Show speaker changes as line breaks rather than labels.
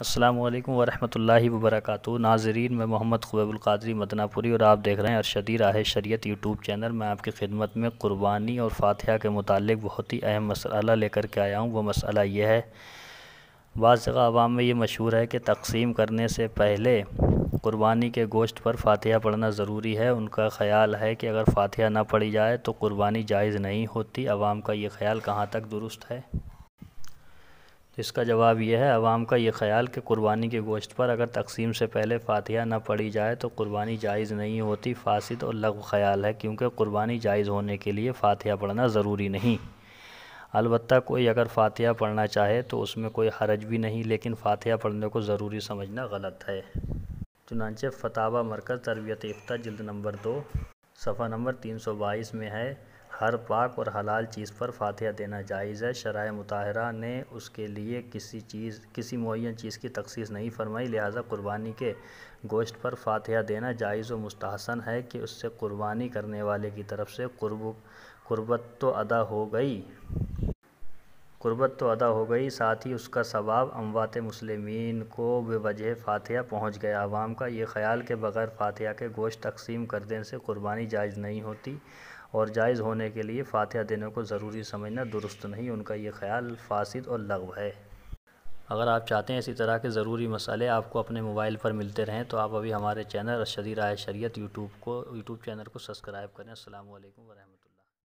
अस्सलाम वालेकुम वरहमतुल्लाहि नाजरीन मैं मोहम्मद खुबैबुल कादरी मदनापुरी और आप देख रहे हैं अरशदी राह शरीयत यूट्यूब चैनल मैं आपकी खिदमत में क़ुरबानी और फातिहा के मतलब बहुत ही अहम मसला लेकर के आया हूँ वह मसला यह है बाद जगह आवाम में ये मशहूर है कि तकसीम करने से पहले क़ुरबानी के गोश्त पर फातिहा पढ़ना ज़रूरी है उनका ख्याल है कि अगर फातिहा ना पढ़ी जाए तो क़ुरबानी जायज़ नहीं होती आवाम का ये ख्याल कहाँ तक दुरुस्त है तो इसका जवाब यह है आवाम का ये ख्याल कि कुर्बानी के गोश्त पर अगर तकसीम से पहले फातिहा न पढ़ी जाए तो कुर्बानी जायज़ नहीं होती फासिद और लघु ख्याल है क्योंकि कुर्बानी जायज़ होने के लिए फातिहा पढ़ना ज़रूरी नहीं अलबत् कोई अगर फातिहा पढ़ना चाहे तो उसमें कोई हरज भी नहीं लेकिन फातिहा पढ़ने को ज़रूरी समझना गलत है चुनानचे फतावा मरकज़ तरबियत यफ्ता जल्द नंबर दो सफ़ा नंबर तीन सौ बाईस में है हर पाक और हलाल चीज़ पर फ़ातिया देना जायज़ है शराय मुताहरा ने उसके लिए किसी चीज़ किसी मुन चीज़ की तखसीस नहीं फरमाई लिहाजा कुर्बानी के गोश्त पर फ़ातह देना जायज़ व मुस्तहसन है कि उससे कुर्बानी करने वाले की तरफ से कुर्बत तो अदा हो गई कुर्बत तो अदा हो गई साथ ही उसका सवाब अमवात मुसलमिन को बेवजह फ़ातिया पहुँच गया आवाम का ये ख्याल के बगैर फ़ातह के गोश्त तकसीम कर देने से कुर्बानी जायज़ नहीं होती और जायज़ होने के लिए फातिहा देने को ज़रूरी समझना दुरुस्त नहीं उनका ये ख्याल फासिद और लगव है अगर आप चाहते हैं इसी तरह के ज़रूरी मसाले आपको अपने मोबाइल पर मिलते रहें तो आप अभी हमारे चैनल अशदी राय शरीत यूट्यूब को यूट्यूब चैनल को सब्सक्राइब करें असल वरह